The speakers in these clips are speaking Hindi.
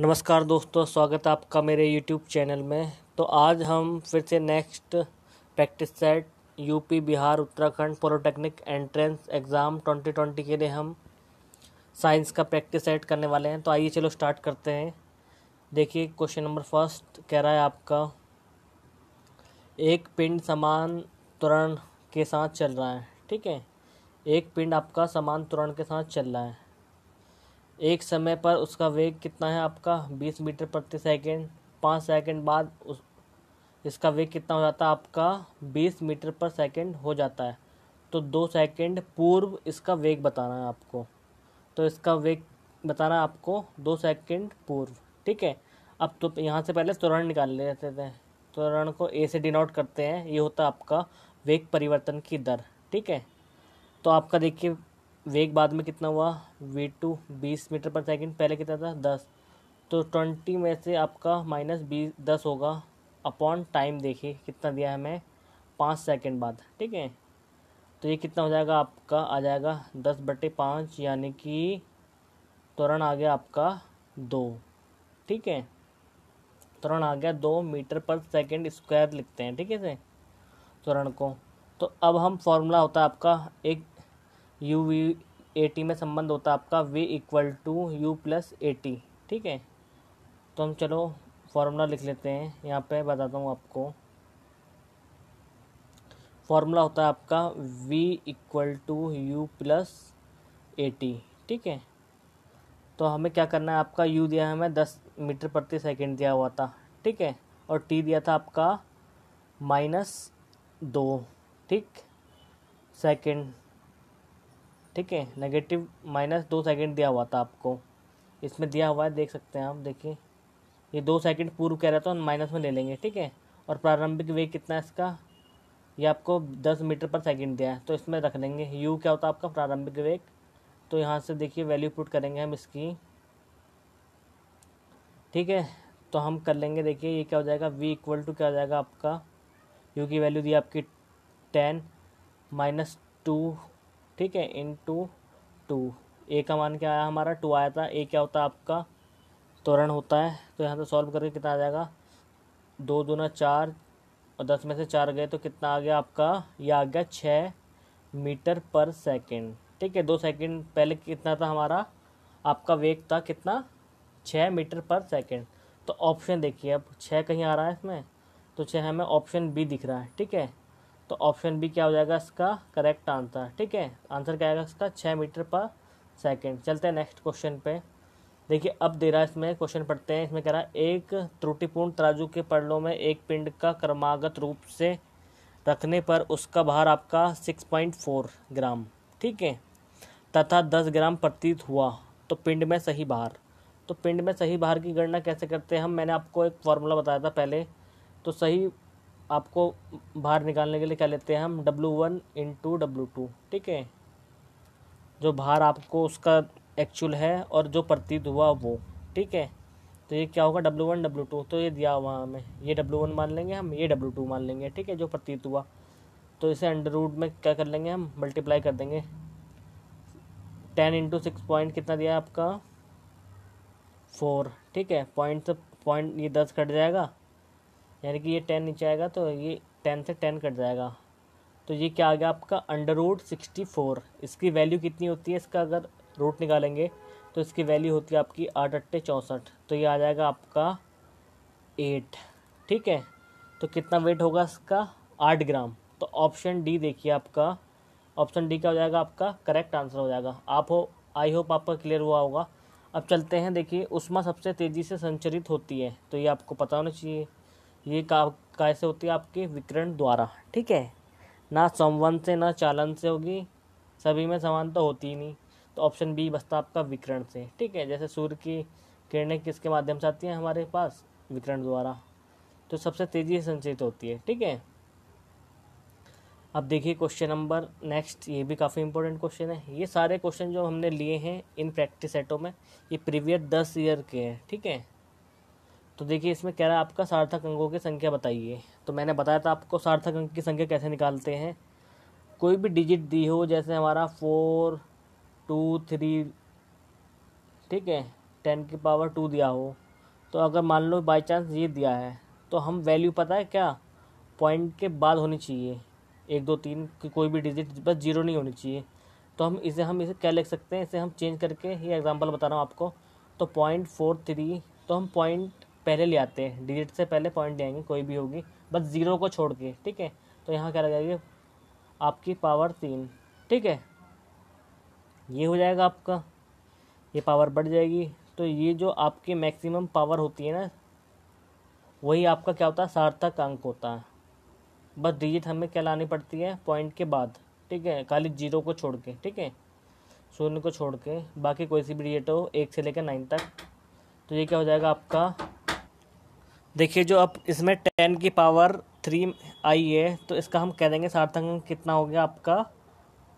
नमस्कार दोस्तों स्वागत है आपका मेरे यूट्यूब चैनल में तो आज हम फिर से next practice set UP Bihar Uttarakhand polytechnic entrance exam 2020 के लिए हम साइंस का प्रैक्टिस सेट करने वाले हैं तो आइए चलो स्टार्ट करते हैं देखिए क्वेश्चन नंबर फर्स्ट कह रहा है आपका एक पिंड समान तुरंत के साथ चल रहा है ठीक है एक पिंड आपका समान तुरंत के साथ चल रहा है एक समय पर उसका वेग कितना है आपका बीस मीटर प्रति सेकेंड पाँच सेकेंड बाद उस इसका वेग कितना हो जाता है आपका बीस मीटर पर सेकेंड हो जाता है तो दो सेकेंड पूर्व इसका वेग बताना है आपको तो इसका वेग बताना है आपको दो सेकेंड पूर्व ठीक है अब तो यहाँ से पहले त्वरण निकाल लेते थे त्वरण को ए से डिनोट करते हैं ये होता है आपका वेग परिवर्तन की दर ठीक है तो आपका देखिए वेग बाद में कितना हुआ वी टू बीस मीटर पर सेकेंड पहले कितना था दस तो ट्वेंटी में से आपका माइनस बीस दस होगा अपॉन टाइम देखिए कितना दिया है हमें पाँच सेकेंड बाद ठीक है तो ये कितना हो जाएगा आपका आ जाएगा दस बटे पाँच यानी कि त्वरण आ गया आपका दो ठीक है त्वरण आ गया दो मीटर पर सेकेंड स्क्वायर लिखते हैं ठीक है से त्वरण को तो अब हम फॉर्मूला होता है आपका एक यू वी ए टी में संबंध होता है आपका v equal to u plus a t ठीक है तो हम चलो फार्मूला लिख लेते हैं यहाँ पे बताता हूँ आपको फार्मूला होता है आपका v equal to u plus a t ठीक है तो हमें क्या करना है आपका यू दिया हमें दस मीटर प्रति सेकंड दिया हुआ था ठीक है और टी दिया था आपका माइनस दो ठीक सेकंड ठीक है नेगेटिव माइनस दो सेकंड दिया हुआ था आपको इसमें दिया हुआ है देख सकते हैं आप देखिए ये दो सेकंड पूर्व कह रहा था माइनस में ले लेंगे ठीक है और प्रारंभिक वेग कितना है इसका ये आपको दस मीटर पर सेकंड दिया है तो इसमें रख लेंगे यू क्या होता है आपका प्रारंभिक वेग तो यहाँ से देखिए वैल्यू पुट करेंगे हम इसकी ठीक है तो हम कर लेंगे देखिए ये क्या हो जाएगा वी इक्वल टू क्या हो जाएगा आपका यू की वैल्यू दी आपकी टेन माइनस टू ठीक है इन टू टू ए का मान क्या आया हमारा टू आया था ए क्या होता है आपका त्वरण होता है तो यहाँ से सॉल्व करके कितना आ जाएगा दो दूना चार और दस में से चार गए तो कितना आ गया आपका ये आ गया छः मीटर पर सेकेंड ठीक है दो सेकेंड पहले कितना था हमारा आपका वेग था कितना छः मीटर पर सेकेंड तो ऑप्शन देखिए अब छः कहीं आ रहा है इसमें तो छः हमें ऑप्शन बी दिख रहा है ठीक है तो ऑप्शन बी क्या हो जाएगा इसका करेक्ट आंसर ठीक है आंसर क्या आएगा इसका छः मीटर पर सेकेंड चलते हैं नेक्स्ट क्वेश्चन पे देखिए अब दे रहा है इसमें क्वेश्चन पढ़ते हैं इसमें कह रहा है एक त्रुटिपूर्ण तराजू के पड़लों में एक पिंड का क्रमागत रूप से रखने पर उसका भार आपका सिक्स पॉइंट फोर ग्राम ठीक है तथा दस ग्राम प्रतीत हुआ तो पिंड में सही भार तो पिंड में सही भार की गणना कैसे करते हैं हम मैंने आपको एक फॉर्मूला बताया था पहले तो सही आपको बाहर निकालने के लिए क्या लेते हैं हम W one in to W two ठीक है जो बाहर आपको उसका एक्चुअल है और जो प्रतीत हुआ वो ठीक है तो ये क्या होगा डब्लू वन डब्लू टू तो ये दिया हुआ हमें ये डब्लू वन मान लेंगे हम ये डब्लू टू मान लेंगे ठीक है जो प्रतीत हुआ तो इसे अंडर रूट में क्या कर लेंगे हम मल्टीप्लाई कर देंगे टेन इंटू सिक्स पॉइंट कितना दिया है आपका फोर ठीक है पॉइंट से पॉइंट ये दस कट जाएगा यानी कि ये टेन नीचे आएगा तो ये टेन से टेन कट जाएगा तो ये क्या आ गया आपका अंडर रूट सिक्सटी फोर इसकी वैल्यू कितनी होती है इसका अगर रूट निकालेंगे तो इसकी वैल्यू होती है आपकी आठ अट्ठे चौंसठ तो ये आ जाएगा आपका एट ठीक है तो कितना वेट होगा इसका आठ ग्राम तो ऑप्शन डी देखिए आपका ऑप्शन डी क्या हो जाएगा आपका करेक्ट आंसर हो जाएगा आप हो आई होप आपका क्लियर हुआ होगा अब चलते हैं देखिए उष्मा सबसे तेज़ी से संचरित होती है तो ये आपको पता होना चाहिए ये का कैसे होती है आपके विकिरण द्वारा ठीक है ना संवन से ना चालन से होगी सभी में समान तो होती ही नहीं तो ऑप्शन बी बचता आपका विकिरण से ठीक है जैसे सूर्य की किरणें किसके माध्यम से आती हैं हमारे पास विकिरण द्वारा तो सबसे तेज़ी से संचित होती है ठीक है अब देखिए क्वेश्चन नंबर नेक्स्ट ये भी काफ़ी इंपॉर्टेंट क्वेश्चन है ये सारे क्वेश्चन जो हमने लिए हैं इन प्रैक्टिस सेटों में ये प्रीवियस दस ईयर के हैं ठीक है तो देखिए इसमें कह रहा है आपका सार्थक अंकों की संख्या बताइए तो मैंने बताया था आपको सार्थक अंक की संख्या कैसे निकालते हैं कोई भी डिजिट दी हो जैसे हमारा फोर टू थ्री ठीक है टेन की पावर टू दिया हो तो अगर मान लो बाई चांस ये दिया है तो हम वैल्यू पता है क्या पॉइंट के बाद होनी चाहिए एक दो तीन की कोई भी डिजिट बस जीरो नहीं होनी चाहिए तो हम इसे हम इसे क्या लिख सकते हैं इसे हम चेंज करके ये एग्जांपल बता रहा हूँ आपको तो पॉइंट फोर थ्री तो हम पॉइंट पहले ले आते हैं डिजिट से पहले पॉइंट ले आएंगे कोई भी होगी बस ज़ीरो को छोड़ के ठीक है तो यहाँ क्या लगाएंगे आपकी पावर तीन ठीक है ये हो जाएगा आपका ये पावर बढ़ जाएगी तो ये जो आपकी मैक्सिमम पावर होती है ना वही आपका क्या होता है सार्थक अंक होता है बस डिजिट हमें क्या लानी पड़ती है पॉइंट के बाद ठीक है खाली जीरो को छोड़ के ठीक है शून्य को छोड़ के बाकी कोई सी भी डिजिट हो एक से लेकर नाइन तक तो ये क्या हो जाएगा आपका देखिए जो अब इसमें टेन की पावर थ्री आई है तो इसका हम कह देंगे सार्थक अंक कितना हो गया आपका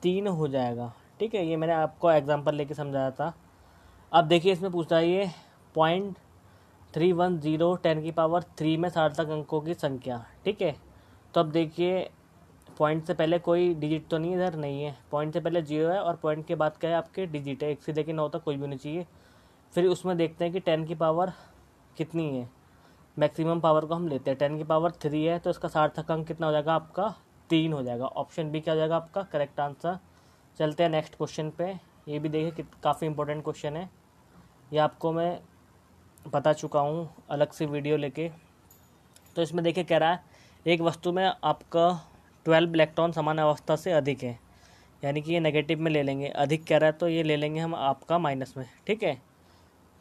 तीन हो जाएगा ठीक है ये मैंने आपको एग्जांपल लेके समझाया था अब देखिए इसमें पूछता है ये point three one zero ten की पावर थ्री में सार्थक अंकों की संख्या ठीक है तो अब देखिए पॉइंट से पहले कोई डिजिट तो नहीं इधर नहीं है पॉइंट से पहले जीरो है और पॉइंट के बाद क्या है आपके डिजिट है एक से देखिए नौ तक कोई भी नहीं चाहिए फिर उसमें देखते हैं कि टेन की पावर कितनी है मैक्सिमम पावर को हम लेते हैं टेन की पावर थ्री है तो इसका सार्थक अंक कितना हो जाएगा आपका तीन हो जाएगा ऑप्शन बी क्या हो जाएगा आपका करेक्ट आंसर चलते हैं नेक्स्ट क्वेश्चन पे ये भी देखिए काफ़ी इंपॉर्टेंट क्वेश्चन है ये आपको मैं बता चुका हूँ अलग से वीडियो लेके तो इसमें देखिए कह रहा है एक वस्तु में आपका ट्वेल्व इलेक्ट्रॉन समान अवस्था से अधिक है यानी कि ये नेगेटिव में ले लेंगे अधिक कह रहा है तो ये ले लेंगे हम आपका माइनस में ठीक है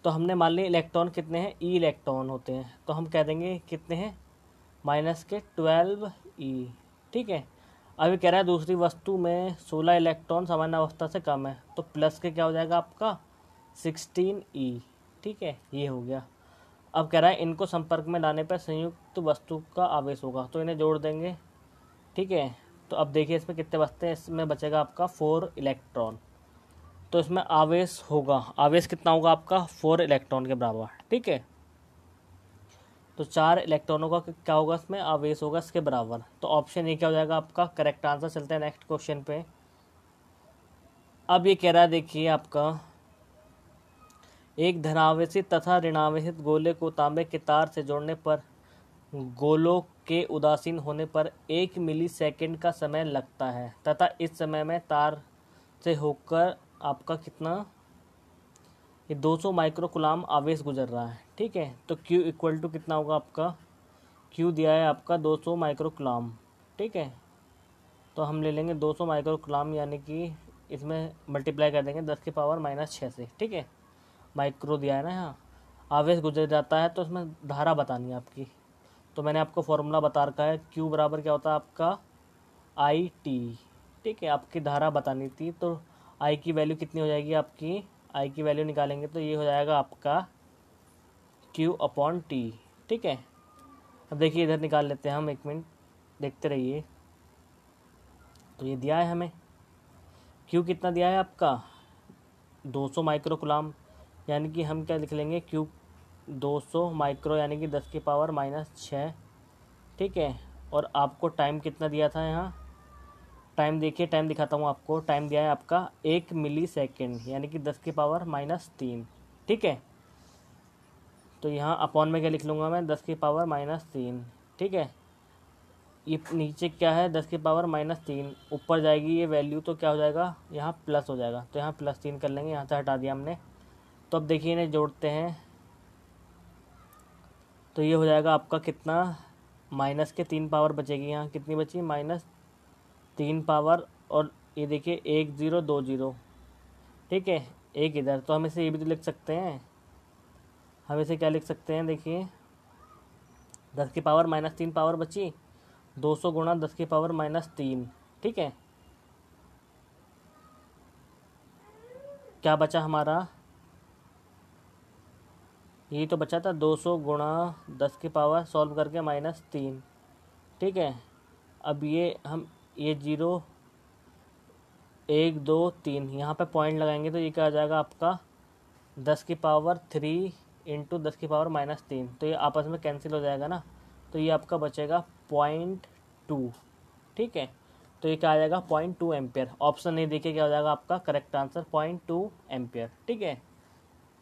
तो हमने मान लिया इलेक्ट्रॉन कितने हैं ई e इलेक्ट्रॉन होते हैं तो हम कह देंगे कितने हैं माइनस के ट्वेल्व ई e। ठीक है अभी कह रहा है दूसरी वस्तु में सोलह इलेक्ट्रॉन सामान्य अवस्था से कम है तो प्लस के क्या हो जाएगा आपका सिक्सटीन ई e। ठीक है ये हो गया अब कह रहा है इनको संपर्क में लाने पर संयुक्त तो वस्तु का आवेश होगा तो इन्हें जोड़ देंगे ठीक है तो अब देखिए इसमें कितने बचते हैं इसमें बचेगा आपका फोर इलेक्ट्रॉन तो इसमें आवेश होगा आवेश कितना होगा आपका फोर इलेक्ट्रॉन के बराबर ठीक है तो चार इलेक्ट्रॉनों का क्या होगा इसमें आवेश होगा इसके बराबर तो ऑप्शन ये क्या हो जाएगा आपका करेक्ट आंसर चलते हैं नेक्स्ट क्वेश्चन पे अब ये कह रहा है देखिए आपका एक धनावेशित तथा ऋणावेशित गोले को तांबे के तार से जोड़ने पर गोलों के उदासीन होने पर एक मिली सेकेंड का समय लगता है तथा इस समय में तार से होकर आपका कितना ये 200 माइक्रो कुलाम आवेश गुजर रहा है ठीक है तो Q इक्वल टू कितना होगा आपका Q दिया है आपका 200 माइक्रो कुलाम ठीक है तो हम ले लेंगे 200 माइक्रो कुलाम यानी कि इसमें मल्टीप्लाई कर देंगे दस की पावर माइनस छः से ठीक है माइक्रो दिया है ना यहाँ आवेश गुजर जाता है तो इसमें धारा बतानी है आपकी तो मैंने आपको फॉर्मूला बता रखा है क्यू बराबर क्या होता है आपका आई टी ठीक है आपकी धारा बतानी थी तो आई की वैल्यू कितनी हो जाएगी आपकी आई की वैल्यू निकालेंगे तो ये हो जाएगा आपका क्यू अपॉन टी ठीक है अब देखिए इधर निकाल लेते हैं हम एक मिनट देखते रहिए तो ये दिया है हमें क्यू कितना दिया है आपका 200 माइक्रो कुलाम यानी कि हम क्या लिख लेंगे क्यू 200 माइक्रो यानी कि 10 की पावर माइनस छः ठीक है और आपको टाइम कितना दिया था यहाँ टाइम देखिए टाइम दिखाता हूँ आपको टाइम दिया है आपका एक मिली सेकेंड यानी कि दस की पावर माइनस तीन ठीक है तो यहाँ अपॉन में क्या लिख लूँगा मैं दस की पावर माइनस तीन ठीक है ये नीचे क्या है दस की पावर माइनस तीन ऊपर जाएगी ये वैल्यू तो क्या हो जाएगा यहाँ प्लस हो जाएगा तो यहाँ प्लस तीन कर लेंगे यहाँ से हटा दिया हमने तो अब देखिए इन्हें जोड़ते हैं तो ये हो जाएगा आपका कितना माइनस के तीन पावर बचेगी यहाँ कितनी बची माइनस तीन पावर और ये देखिए एक ज़ीरो दो ज़ीरो ठीक है एक इधर तो हम इसे ये भी तो लिख सकते हैं हम इसे क्या लिख सकते हैं देखिए दस की पावर माइनस तीन पावर बची दो सौ गुणा दस की पावर माइनस तीन ठीक है क्या बचा हमारा ये तो बचा था दो सौ गुणा दस की पावर सॉल्व करके माइनस तीन ठीक है अब ये हम ये जीरो एक दो तीन यहाँ पे पॉइंट लगाएंगे तो ये क्या आ जाएगा आपका दस की पावर थ्री इंटू दस की पावर माइनस तीन तो ये आपस में कैंसिल हो जाएगा ना तो ये आपका बचेगा पॉइंट टू ठीक है तो ये क्या आ जाएगा पॉइंट टू एम्पियर ऑप्शन नहीं देखिए क्या हो जाएगा आपका correct answer point two ampere ठीक है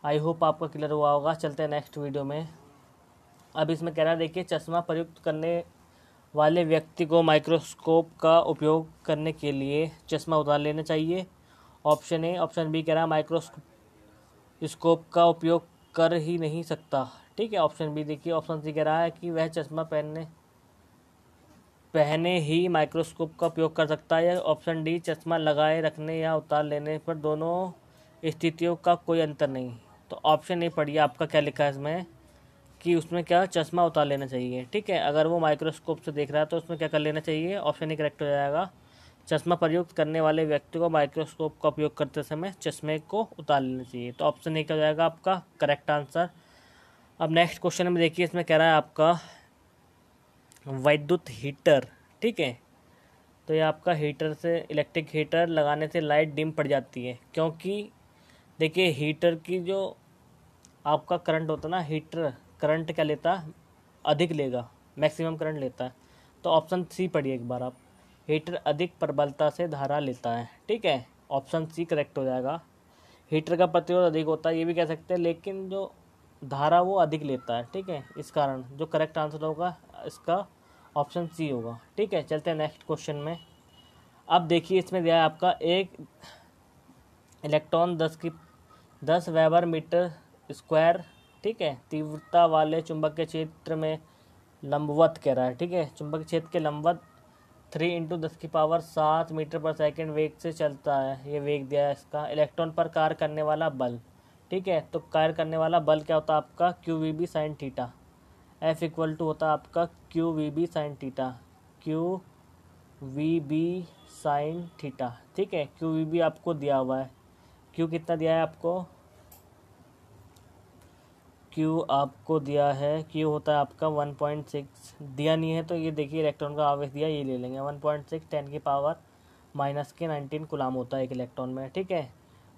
आई होप आपका क्लियर हुआ होगा चलते हैं नेक्स्ट वीडियो में अब इसमें कह रहा है देखिए चश्मा प्रयुक्त करने वाले व्यक्ति को माइक्रोस्कोप का उपयोग करने के लिए चश्मा उतार लेना चाहिए ऑप्शन ए ऑप्शन बी कह रहा है माइक्रोस्कोप का उपयोग कर ही नहीं सकता ठीक है ऑप्शन बी देखिए ऑप्शन सी कह रहा है कि वह चश्मा पहनने पहने ही माइक्रोस्कोप का उपयोग कर सकता है या ऑप्शन डी चश्मा लगाए रखने या उतार लेने पर दोनों स्थितियों का कोई अंतर नहीं तो ऑप्शन ए पढ़िए आपका क्या लिखा है इसमें कि उसमें क्या चश्मा उतार लेना चाहिए ठीक है अगर वो माइक्रोस्कोप से देख रहा है तो उसमें क्या कर लेना चाहिए ऑप्शन ही करेक्ट हो जाएगा चश्मा प्रयुक्त करने वाले व्यक्ति को माइक्रोस्कोप का उपयोग करते समय चश्मे को उतार लेना चाहिए तो ऑप्शन ए क्या हो जाएगा आपका करेक्ट आंसर अब नेक्स्ट क्वेश्चन में देखिए इसमें कह रहा है आपका वैद्युत हीटर ठीक है तो ये आपका हीटर से इलेक्ट्रिक हीटर लगाने से लाइट डिम पड़ जाती है क्योंकि देखिए हीटर की जो आपका करंट होता है ना हीटर करंट क्या लेता है अधिक लेगा मैक्सिमम करंट लेता है तो ऑप्शन सी पढ़िए एक बार आप हीटर अधिक प्रबलता से धारा लेता है ठीक है ऑप्शन सी करेक्ट हो जाएगा हीटर का प्रतिरोध अधिक होता है ये भी कह सकते हैं लेकिन जो धारा वो अधिक लेता है ठीक है इस कारण जो करेक्ट आंसर होगा इसका ऑप्शन सी होगा ठीक है चलते हैं नेक्स्ट क्वेश्चन में अब देखिए इसमें दिया है आपका एक इलेक्ट्रॉन दस की दस वेबर मीटर स्क्वायर ठीक है तीव्रता वाले चुंबक के क्षेत्र में लंबवत कह रहा है ठीक है चुंबक क्षेत्र के लंबवत थ्री इंटू दस की पावर सात मीटर पर सेकंड वेग से चलता है ये वेग दिया है इसका इलेक्ट्रॉन पर कार्य करने वाला बल ठीक है तो कार्य करने वाला बल क्या होता है आपका Q V B sine theta F equal to होता है आपका Q V B sine theta Q V B sine theta ठीक है क्यू वी बी आपको दिया हुआ है क्यू कितना दिया है आपको क्यू आपको दिया है क्यू होता है आपका वन पॉइंट सिक्स दिया नहीं है तो ये देखिए इलेक्ट्रॉन का आवेश दिया ये ले लेंगे वन पॉइंट सिक्स टेन की पावर माइनस के नाइनटीन गुलाम होता है एक इलेक्ट्रॉन में ठीक है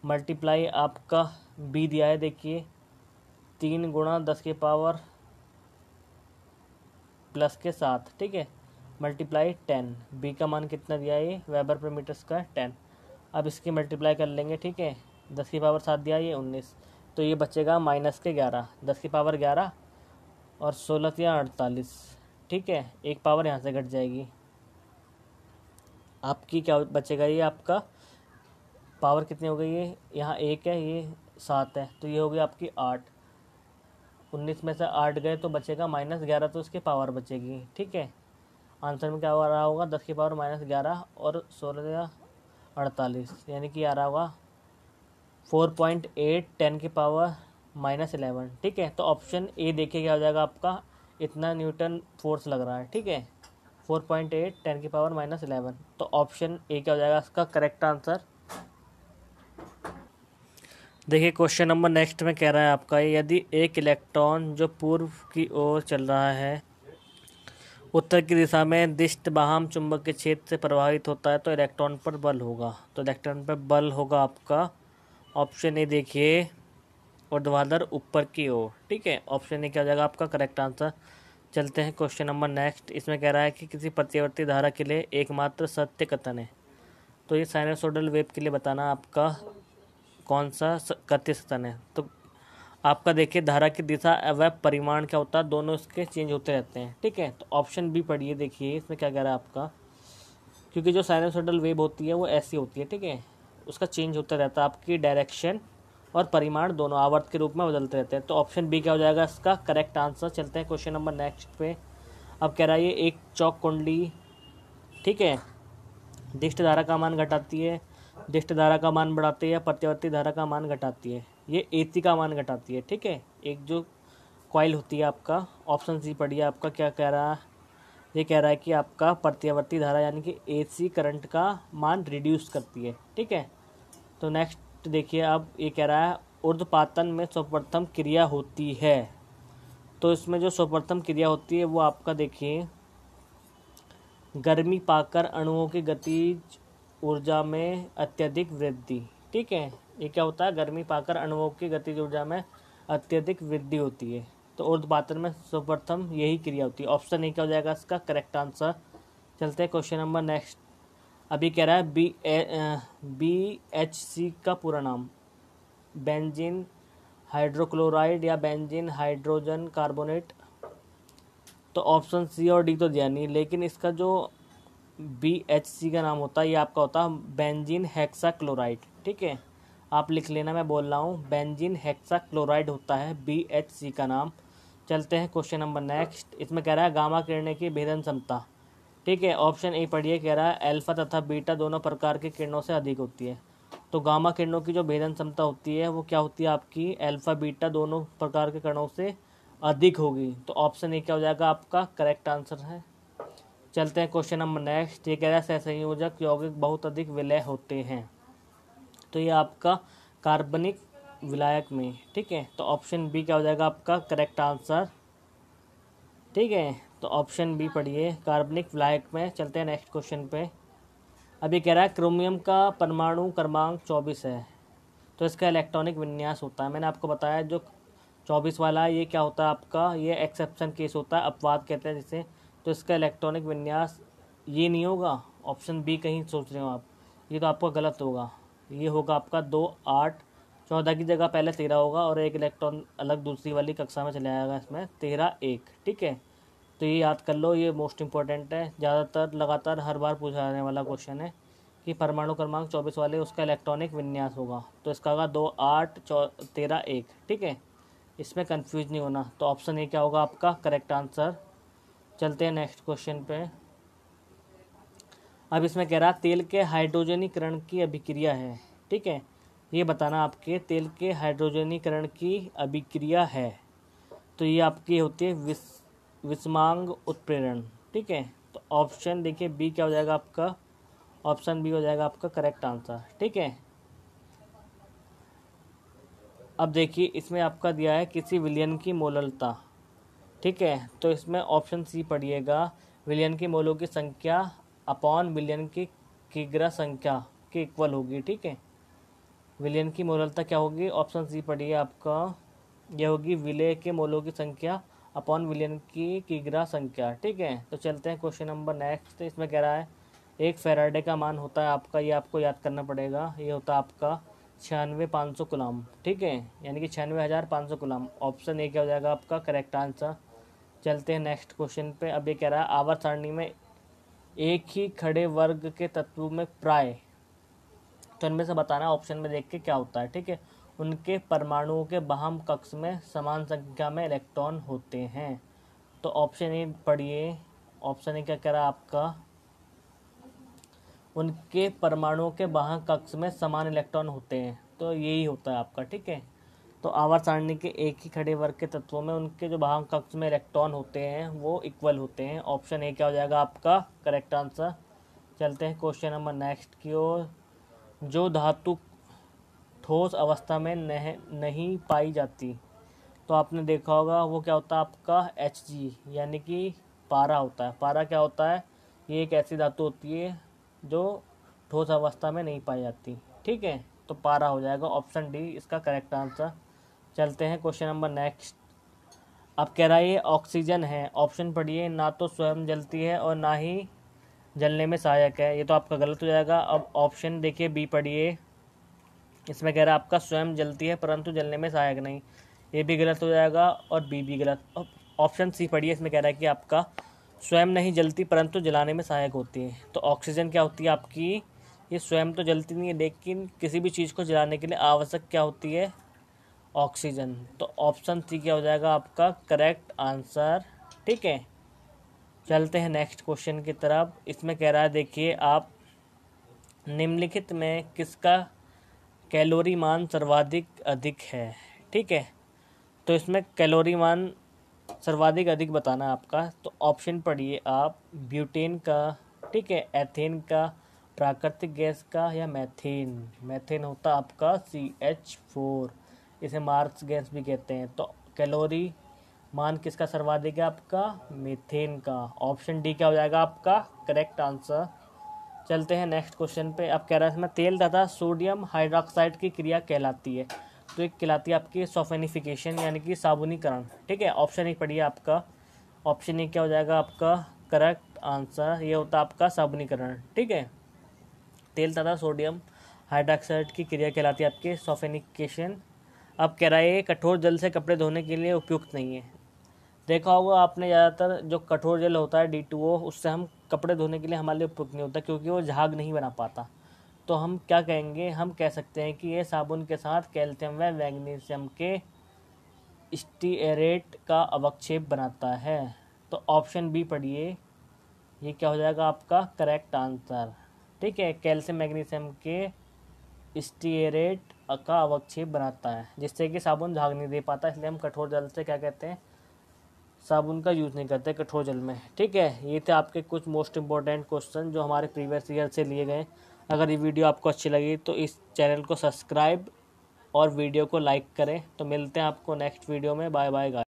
मल्टीप्लाई आपका बी दिया है देखिए तीन गुणा दस के पावर प्लस के साथ ठीक है मल्टीप्लाई टेन बी का मान कितना दिया है वेबर पर मीटर्स का टेन अब इसकी मल्टीप्लाई कर लेंगे ठीक है दस की पावर सात दिया ये उन्नीस तो ये बचेगा माइनस के ग्यारह दस की पावर ग्यारह और सोलह या अड़तालीस ठीक है एक पावर यहाँ से घट जाएगी आपकी क्या बचेगा ये आपका पावर कितनी हो गई ये यहाँ एक है ये सात है तो ये हो गई आपकी आठ उन्नीस में से आठ गए तो बचेगा माइनस ग्यारह तो उसकी पावर बचेगी ठीक है आंसर में क्या आ रहा होगा दस की पावर माइनस ग्यारह और सोलह या अड़तालीस यानी कि आ रहा होगा फोर पॉइंट एट टेन की पावर माइनस एलेवन ठीक है तो ऑप्शन ए देखिए क्या हो जाएगा आपका इतना न्यूटन फोर्स लग रहा है ठीक है फोर पॉइंट एट टेन की पावर माइनस एलेवन तो ऑप्शन ए क्या हो जाएगा इसका करेक्ट आंसर देखिए क्वेश्चन नंबर नेक्स्ट में कह रहा है आपका यदि एक इलेक्ट्रॉन जो पूर्व की ओर चल रहा है उत्तर की दिशा में दिष्ट बाहम चुंबक के क्षेत्र से प्रभावित होता है तो इलेक्ट्रॉन पर बल होगा तो इलेक्ट्रॉन पर बल होगा आपका ऑप्शन ए देखिए और धुआंधार ऊपर की ओर ठीक है ऑप्शन ए क्या हो जाएगा आपका करेक्ट आंसर चलते हैं क्वेश्चन नंबर नेक्स्ट इसमें कह रहा है कि किसी प्रत्यावर्ती धारा के लिए एकमात्र सत्य कथन है तो ये साइनसोडल वेब के लिए बताना आपका कौन सा कथ्य कथन है तो आपका देखिए धारा की दिशा व परिमाण क्या होता है दोनों इसके चेंज होते रहते हैं ठीक है तो ऑप्शन बी पढ़िए देखिए इसमें क्या कह रहा है आपका क्योंकि जो साइनसोडल वेब होती है वो ऐसी होती है ठीक है उसका चेंज होता रहता है आपकी डायरेक्शन और परिमाण दोनों आवर्त के रूप में बदलते रहते हैं तो ऑप्शन बी क्या हो जाएगा इसका करेक्ट आंसर चलते हैं क्वेश्चन नंबर नेक्स्ट पे अब कह रहा है ये एक चौक कुंडली ठीक है दिष्ट धारा का मान घटाती है दिष्ट धारा का मान बढ़ाती है या प्रत्यावर्ती धारा का मान घटाती है ये एती का मान घटाती है ठीक है एक जो क्वाइल होती है आपका ऑप्शन सी पढ़िए आपका क्या कह रहा है ये कह रहा है कि आपका प्रत्यावर्ती धारा यानी कि एसी करंट का मान रिड्यूस करती है ठीक है तो नेक्स्ट देखिए अब ये कह रहा है उर्धपातन में सर्वप्रथम क्रिया होती है तो इसमें जो सर्वप्रथम क्रिया होती है वो आपका देखिए गर्मी पाकर अणुओं की गतिज ऊर्जा में अत्यधिक वृद्धि ठीक है ये क्या होता है गर्मी पाकर अणुओं की गतिज ऊर्जा में अत्यधिक वृद्धि होती है तो उर्धपातन में सर्वप्रथम यही क्रिया होती है ऑप्शन ए क्या हो जाएगा इसका करेक्ट आंसर चलते हैं क्वेश्चन नंबर नेक्स्ट अभी कह रहा है बी बी एच सी का पूरा नाम बेंजीन हाइड्रोक्लोराइड या बेंजीन हाइड्रोजन कार्बोनेट तो ऑप्शन सी और डी तो दिया नहीं लेकिन इसका जो बी एच सी का नाम होता है ये आपका होता है बेंजीन हेक्सा क्लोराइड ठीक है आप लिख लेना मैं बोल रहा हूँ बेंजीन हेक्सा क्लोराइड होता है बी एच सी का नाम चलते हैं क्वेश्चन नंबर नेक्स्ट इसमें कह रहा है गामा किरणें की भेदन क्षमता ठीक है ऑप्शन ए पढ़िए कह रहा है अल्फा तथा बीटा दोनों प्रकार के किरणों से अधिक होती है तो गामा किरणों की जो भेदन क्षमता होती है वो क्या होती है आपकी अल्फा बीटा दोनों प्रकार के किरणों से अधिक होगी तो ऑप्शन ए क्या हो जाएगा आपका करेक्ट आंसर है चलते हैं क्वेश्चन नंबर नेक्स्ट ये कह रहा है सहसंयोजक यौगिक बहुत अधिक विलय होते हैं तो ये आपका कार्बनिक विलायक में ठीक है तो ऑप्शन बी क्या हो जाएगा आपका करेक्ट आंसर ठीक है तो ऑप्शन बी पढ़िए कार्बनिक फ्लाइक में चलते हैं नेक्स्ट क्वेश्चन पे अभी कह रहा है क्रोमियम का परमाणु क्रमांक चौबीस है तो इसका इलेक्ट्रॉनिक विन्यास होता है मैंने आपको बताया जो चौबीस वाला ये क्या होता है आपका ये एक्सेप्शन केस होता है अपवाद कहते हैं जिसे तो इसका इलेक्ट्रॉनिक विन्यास ये नहीं होगा ऑप्शन बी कहीं सोच रहे हो आप ये तो आपका गलत होगा ये होगा आपका दो आठ चौदह की जगह पहले तेरह होगा और एक इलेक्ट्रॉन अलग दूसरी वाली कक्षा में चला जाएगा इसमें तेरह एक ठीक है तो ये याद कर लो ये मोस्ट इंपॉर्टेंट है ज़्यादातर लगातार हर बार पूछा जाने वाला क्वेश्चन है कि परमाणु क्रमांक चौबीस वाले उसका इलेक्ट्रॉनिक विन्यास होगा तो इसका होगा दो आठ चौ तेरह एक ठीक है इसमें कंफ्यूज नहीं होना तो ऑप्शन ए क्या होगा आपका करेक्ट आंसर चलते हैं नेक्स्ट क्वेश्चन पे अब इसमें कह रहा तेल के हाइड्रोजनीकरण की अभिक्रिया है ठीक है ये बताना आपके तेल के हाइड्रोजनीकरण की अभिक्रिया है तो ये आपकी होती है विस विषमांग उत्प्रेरण ठीक है तो ऑप्शन देखिए बी क्या हो जाएगा आपका ऑप्शन बी हो जाएगा आपका करेक्ट आंसर ठीक है अब देखिए इसमें आपका दिया है किसी विलियन की मोललता ठीक है तो इसमें ऑप्शन सी पढ़िएगा विलियन की मोलों की संख्या अपॉन विलियन की किग्रा संख्या के इक्वल होगी ठीक है विलियन की मोललता क्या होगी ऑप्शन सी पढ़िए आपका यह होगी विलय के मोलों की संख्या अपॉन विलियन की किग्रा संख्या ठीक है तो चलते हैं क्वेश्चन नंबर नेक्स्ट तो इसमें कह रहा है एक फेराडे का मान होता है आपका ये आपको याद करना पड़ेगा ये होता है आपका छियानवे पाँच सौ गुलाम ठीक है यानी कि छियानवे हज़ार पाँच सौ गुलाम ऑप्शन ए क्या हो जाएगा आपका करेक्ट आंसर चलते हैं नेक्स्ट क्वेश्चन पे अब ये कह रहा है आवर्त सारणी में एक ही खड़े वर्ग के तत्व में प्राय तो इनमें से बताना ऑप्शन में देख के क्या होता है ठीक है उनके परमाणुओं के बाहम कक्ष में समान संख्या में इलेक्ट्रॉन होते हैं तो ऑप्शन ए पढ़िए ऑप्शन ए क्या कह रहा है आपका उनके परमाणुओं के बाहम कक्ष में समान इलेक्ट्रॉन होते हैं तो यही होता है आपका ठीक है तो आवर सारणी के एक ही खड़े वर्ग के तत्वों में उनके जो बाहम कक्ष में इलेक्ट्रॉन होते हैं वो इक्वल होते हैं ऑप्शन ए क्या हो जाएगा आपका करेक्ट आंसर चलते हैं क्वेश्चन नंबर नेक्स्ट की ओर जो धातु ठोस अवस्था में नहीं पाई जाती तो आपने देखा होगा वो क्या होता है आपका एच जी यानी कि पारा होता है पारा क्या होता है ये एक ऐसी धातु होती है जो ठोस अवस्था में नहीं पाई जाती ठीक है तो पारा हो जाएगा ऑप्शन डी इसका करेक्ट आंसर चलते हैं क्वेश्चन नंबर नेक्स्ट अब कह रहा है ये ऑक्सीजन है ऑप्शन पढ़िए ना तो स्वयं जलती है और ना ही जलने में सहायक है ये तो आपका गलत हो जाएगा अब ऑप्शन देखिए बी पढ़िए इसमें कह रहा है आपका स्वयं जलती है परंतु जलने में सहायक नहीं ये भी गलत हो जाएगा और बी भी गलत ऑप्शन सी पढ़िए इसमें कह रहा है कि आपका स्वयं नहीं जलती परंतु जलाने में सहायक होती है तो ऑक्सीजन क्या होती है आपकी ये स्वयं तो जलती नहीं है लेकिन किसी भी चीज़ को जलाने के लिए आवश्यक क्या होती है ऑक्सीजन तो ऑप्शन सी क्या हो जाएगा आपका करेक्ट आंसर ठीक है चलते हैं नेक्स्ट क्वेश्चन की तरफ इसमें कह रहा है देखिए आप निम्नलिखित में किसका कैलोरी मान सर्वाधिक अधिक है ठीक है तो इसमें कैलोरी मान सर्वाधिक अधिक बताना है आपका तो ऑप्शन पढ़िए आप ब्यूटेन का ठीक है एथेन का प्राकृतिक गैस का या मैथेन मैथेन होता आपका सी एच फोर इसे मार्स गैस भी कहते हैं तो कैलोरी मान किसका सर्वाधिक है आपका मीथेन का ऑप्शन डी क्या हो जाएगा आपका करेक्ट आंसर चलते हैं नेक्स्ट क्वेश्चन पे अब कह रहा है इसमें तेल तथा सोडियम हाइड्रोक्साइड की क्रिया कहलाती है तो एक कहलाती है आपकी सोफेनिफिकेशन यानी कि साबुनीकरण ठीक है ऑप्शन एक पढ़िए आपका ऑप्शन एक क्या हो जाएगा आपका करेक्ट आंसर ये होता है आपका साबुनीकरण ठीक है तेल तथा सोडियम हाइड्रोक्साइड की क्रिया कहलाती है आपके सोफेनिकेशन अब कह रहा है कठोर जल से कपड़े धोने के लिए उपयुक्त नहीं है देखा होगा आपने ज़्यादातर जो कठोर जल होता है डी टू ओ उससे हम कपड़े धोने के लिए हमारे लिए उपयुक्त नहीं होता क्योंकि वो झाग नहीं बना पाता तो हम क्या कहेंगे हम कह सकते हैं कि ये साबुन के साथ कैल्शियम व मैग्नीशियम के स्टीएरेट का अवक्षेप बनाता है तो ऑप्शन बी पढ़िए ये क्या हो जाएगा आपका करेक्ट आंसर ठीक है कैल्शियम मैग्नीशियम के स्टीएरेट का अवक्षेप बनाता है जिससे कि साबुन झाग नहीं दे पाता इसलिए हम कठोर जल से क्या कहते हैं साबुन का यूज़ नहीं करते कठोर जल में ठीक है ये थे आपके कुछ मोस्ट इंपॉर्टेंट क्वेश्चन जो हमारे प्रीवियस ईयर से लिए गए अगर ये वीडियो आपको अच्छी लगी तो इस चैनल को सब्सक्राइब और वीडियो को लाइक करें तो मिलते हैं आपको नेक्स्ट वीडियो में बाय बाय गाइस